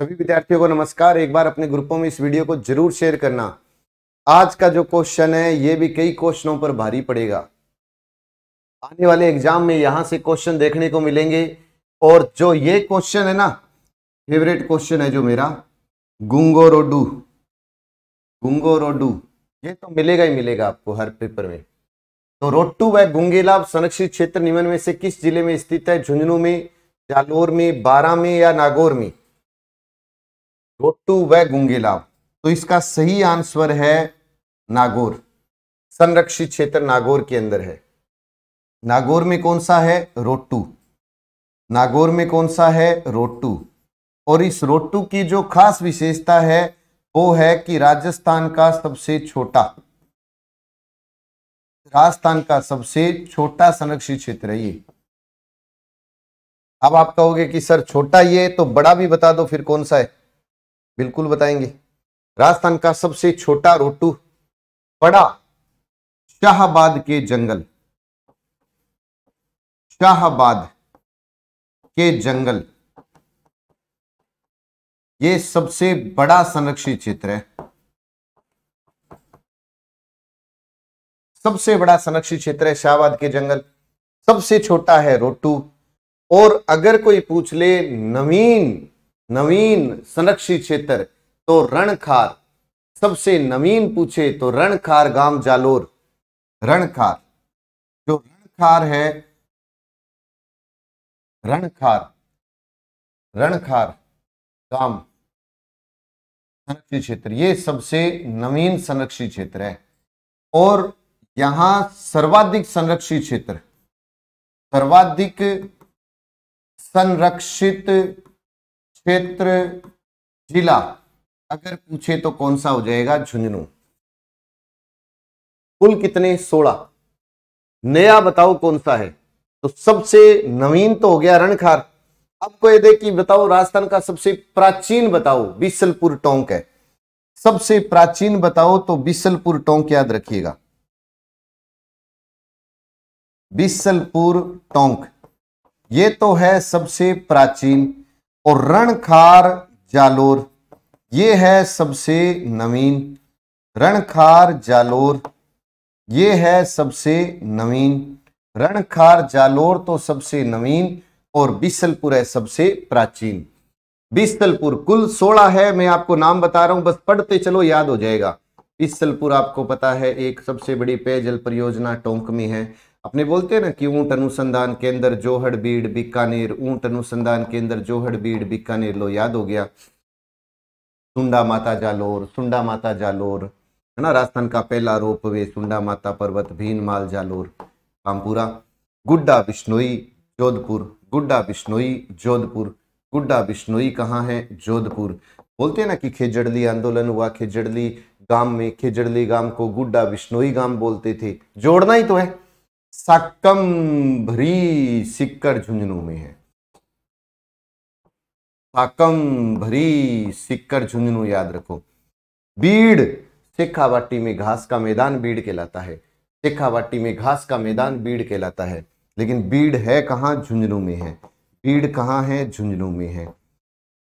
सभी विद्यार्थियों को नमस्कार एक बार अपने ग्रुपों में इस वीडियो को जरूर शेयर करना आज का जो क्वेश्चन है ये भी कई क्वेश्चनों पर भारी पड़ेगा आने वाले एग्जाम में यहां से क्वेश्चन देखने को मिलेंगे और जो ये क्वेश्चन है ना फेवरेट क्वेश्चन है जो मेरा गुंगो रोडू गुंगो रोडू ये तो मिलेगा ही मिलेगा आपको हर पेपर में तो रोट्टू व गुंगेलाब संरक्षित क्षेत्र निम्न में से किस जिले में स्थित है झुंझुनू में जालोर में बारा में या नागौर में रोट्टू व गुंगेलाव तो इसका सही आंसर है नागौर संरक्षित क्षेत्र नागौर के अंदर है नागौर में कौन सा है रोटू नागौर में कौन सा है रोटू और इस रोटू की जो खास विशेषता है वो है कि राजस्थान का सबसे छोटा राजस्थान का सबसे छोटा संरक्षित क्षेत्र है ये अब आप कहोगे कि सर छोटा ये तो बड़ा भी बता दो फिर कौन सा है बिल्कुल बताएंगे राजस्थान का सबसे छोटा रोटू पड़ा शाहबाद के जंगल शाहबाद के जंगल ये सबसे बड़ा संरक्षित क्षेत्र है सबसे बड़ा संरक्षित क्षेत्र है शाहबाद के जंगल सबसे छोटा है रोटू और अगर कोई पूछ ले नवीन नवीन संरक्षित क्षेत्र तो रणखार सबसे नवीन पूछे तो रणखार गांव जालोर रणखार जो रणखार है रणखार रणखार गांव संरक्षित क्षेत्र ये सबसे नवीन संरक्षित क्षेत्र है और यहां सर्वाधिक संरक्षित क्षेत्र सर्वाधिक संरक्षित क्षेत्र जिला अगर पूछे तो कौन सा हो जाएगा झुंझुनू कुल कितने सोलह नया बताओ कौन सा है तो सबसे नवीन तो हो गया रणखार आपको ये देखिए बताओ राजस्थान का सबसे प्राचीन बताओ बिसलपुर टोंक है सबसे प्राचीन बताओ तो बिसलपुर टोंक याद रखिएगा बिसलपुर टोंक ये तो है सबसे प्राचीन और रणखार जालोर ये है सबसे नवीन रणखार जालोर ये है सबसे नवीन रणखार जालोर तो सबसे नवीन और बिसलपुर है सबसे प्राचीन बिस्तलपुर कुल सोलह है मैं आपको नाम बता रहा हूं बस पढ़ते चलो याद हो जाएगा बिस्तलपुर आपको पता है एक सबसे बड़ी पेयजल परियोजना टोंक में है अपने बोलते हैं ना कि ऊंट अनुसंधान केंद्र जोहड़ बीड़ बीकानेर ऊंट अनुसंधान केंद्र जोहड़ बीड़ बीकानेर लो याद हो गया सुंडा माता जालोर सुंडा माता जालोर है ना राजस्थान का पहला रोप वे सुंडा माता पर्वत भीनमाल जालोर कामपुरा गुड्डा बिश्नोई जोधपुर गुड्डा बिश्नोई जोधपुर गुड्डा बिश्नोई कहाँ है जोधपुर बोलते हैं ना कि खेजड़ली आंदोलन हुआ खेजड़ली गांव में खेजड़ली गांव को गुड्डा बिश्नोई गांव बोलते थे जोड़ना ही तो है भरी सिक्कर झुंझुनू में है भरी सिक्कर झुंझुनू याद रखो बीड़ सिखावाटी में घास का मैदान बीड़ कहलाता है सिखावाटी में घास का मैदान बीड़ कहलाता है लेकिन बीड़ है कहाँ झुंझुनू में है बीड़ कहाँ है झुंझुनू में है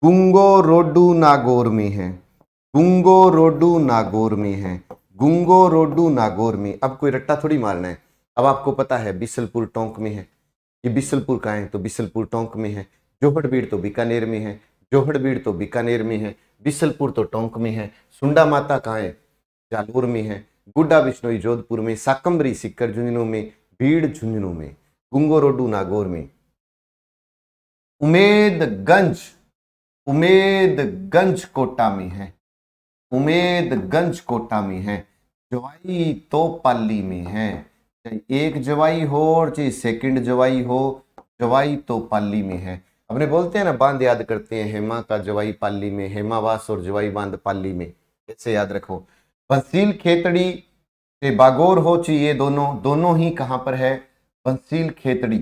गुंगो रोडू नागौर में है गुंगो रोडू नागौर में है गुंगो रोडू नागौर में अब कोई रट्टा थोड़ी मारना है अब आपको पता है बिसलपुर टोंक में है ये बिसलपुर का है तो बिसलपुर टोंक में है जोहड़बीड तो बीकानेर में है जोहड़बीड तो बीकानेर में है बिसलपुर तो टोंक में है सुंडा माता का है जालोर में है गुड्डा बिश्नोई जोधपुर में साकम्बरी सिक्कर झुंझुनू में भीड़ झुंझुनू में गुंगोरोडू नागौर में उमेदगंज उमेदगंज कोटा में है उमेदगंज कोटा में है जवाई तोपाली में है चाहे एक जवाई हो और चाहे सेकंड जवाई हो जवाई तो पाली में है अपने बोलते हैं ना बांध याद करते हैं हेमा का जवाई पाली में हेमावास और जवाई बांध पाली में ऐसे याद रखो बंसील खेतड़ी से बागोर हो चाहिए दोनों दोनों ही कहाँ पर है बंसील खेतड़ी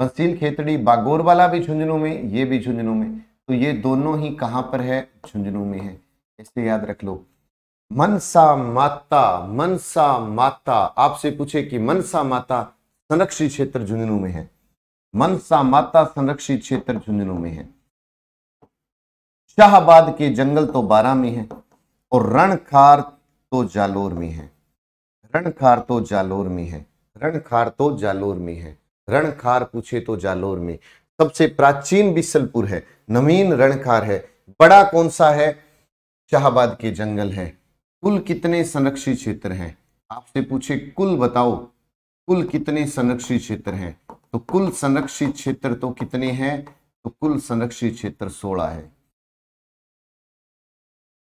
बंसील खेतड़ी बागोर वाला भी झुंझुनू में ये भी झुंझुनू में तो ये दोनों ही कहाँ पर है झुंझुनू में है इससे याद रख लो मनसा माता मनसा माता आपसे पूछे कि मनसा माता संरक्षित क्षेत्र झुंझुनू में है मनसा माता संरक्षित क्षेत्र झुंझुनू में है शाहबाद के जंगल तो बारह में है और रणखार तो जालोर में है रणखार तो जालोर में है रणखार तो जालोर में है रणखार पूछे तो जालोर में सबसे प्राचीन बिसलपुर है नवीन रणखार है बड़ा कौन सा है शाहबाद के जंगल है कुल कितने संरक्षित क्षेत्र हैं आपसे पूछे कुल बताओ कुल कितने संरक्षित क्षेत्र हैं तो कुल संरक्षित क्षेत्र तो कितने हैं तो कुल संरक्षित क्षेत्र सोलह है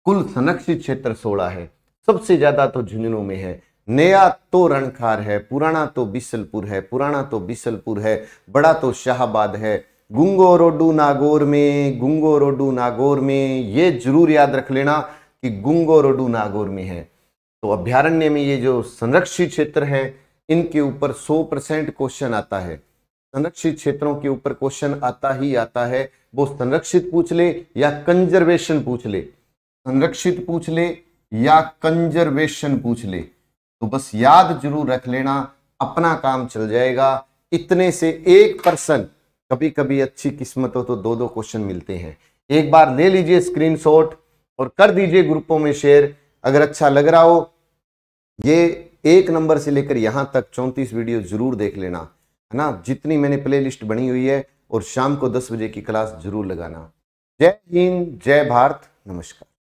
कुल संरक्षित क्षेत्र सोलह है सबसे ज्यादा तो झुंझुनू में है नया तो रणखार है पुराना तो बिसलपुर है पुराना तो बिसलपुर है बड़ा तो शाहबाद है गुंगो रोडू नागौर में गुंगो रोडू नागौर में ये जरूर याद रख लेना कि रोडू नागौर में है तो अभ्यारण्य में ये जो संरक्षित क्षेत्र हैं इनके ऊपर 100 परसेंट क्वेश्चन आता है संरक्षित क्षेत्रों के ऊपर क्वेश्चन आता ही आता है वो संरक्षित पूछ ले या कंजर्वेशन पूछ ले संरक्षित पूछ ले या कंजर्वेशन पूछ ले तो बस याद जरूर रख लेना अपना काम चल जाएगा इतने से एक पर्सन कभी कभी अच्छी किस्मत हो तो दो दो क्वेश्चन मिलते हैं एक बार ले लीजिए स्क्रीनशॉट और कर दीजिए ग्रुपों में शेयर अगर अच्छा लग रहा हो ये एक नंबर से लेकर यहां तक चौंतीस वीडियो जरूर देख लेना है ना जितनी मैंने प्लेलिस्ट बनी हुई है और शाम को दस बजे की क्लास जरूर लगाना जय हिंद जय भारत नमस्कार